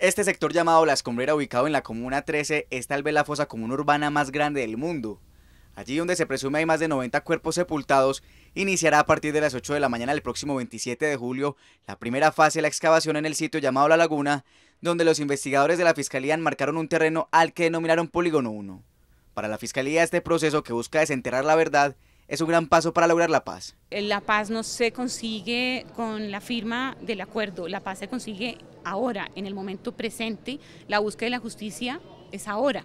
Este sector llamado La Escombrera, ubicado en la Comuna 13, es tal vez la fosa común urbana más grande del mundo. Allí donde se presume hay más de 90 cuerpos sepultados, iniciará a partir de las 8 de la mañana del próximo 27 de julio la primera fase de la excavación en el sitio llamado La Laguna, donde los investigadores de la Fiscalía enmarcaron un terreno al que denominaron Polígono 1. Para la Fiscalía este proceso que busca desenterrar la verdad es un gran paso para lograr la paz. Eh, la paz no se consigue con la firma del acuerdo, la paz se consigue ahora, en el momento presente, la búsqueda de la justicia es ahora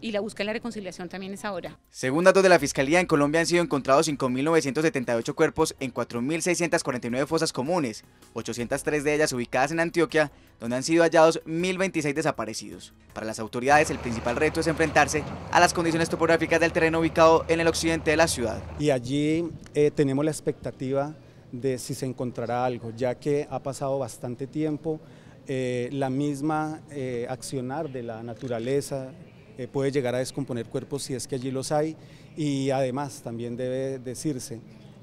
y la búsqueda de la reconciliación también es ahora. Según datos de la Fiscalía, en Colombia han sido encontrados 5.978 cuerpos en 4.649 fosas comunes, 803 de ellas ubicadas en Antioquia, donde han sido hallados 1.026 desaparecidos. Para las autoridades, el principal reto es enfrentarse a las condiciones topográficas del terreno ubicado en el occidente de la ciudad. Y allí eh, tenemos la expectativa de si se encontrará algo, ya que ha pasado bastante tiempo, eh, la misma eh, accionar de la naturaleza, eh, puede llegar a descomponer cuerpos si es que allí los hay y además también debe decirse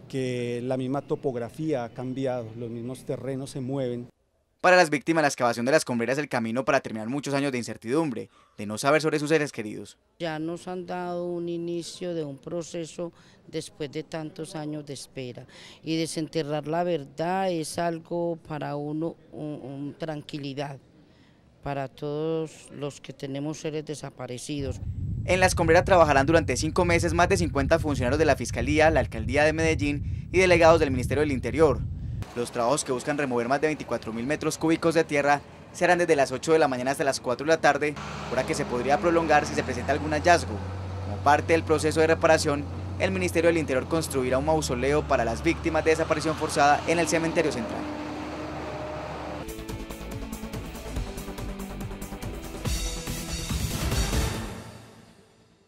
que la misma topografía ha cambiado, los mismos terrenos se mueven. Para las víctimas, la excavación de las cumbreras es el camino para terminar muchos años de incertidumbre, de no saber sobre sus seres queridos. Ya nos han dado un inicio de un proceso después de tantos años de espera y desenterrar la verdad es algo para uno, tranquilidad para todos los que tenemos seres desaparecidos. En la escombrera trabajarán durante cinco meses más de 50 funcionarios de la Fiscalía, la Alcaldía de Medellín y delegados del Ministerio del Interior. Los trabajos que buscan remover más de 24.000 metros cúbicos de tierra serán desde las 8 de la mañana hasta las 4 de la tarde, hora que se podría prolongar si se presenta algún hallazgo. Como parte del proceso de reparación, el Ministerio del Interior construirá un mausoleo para las víctimas de desaparición forzada en el cementerio central.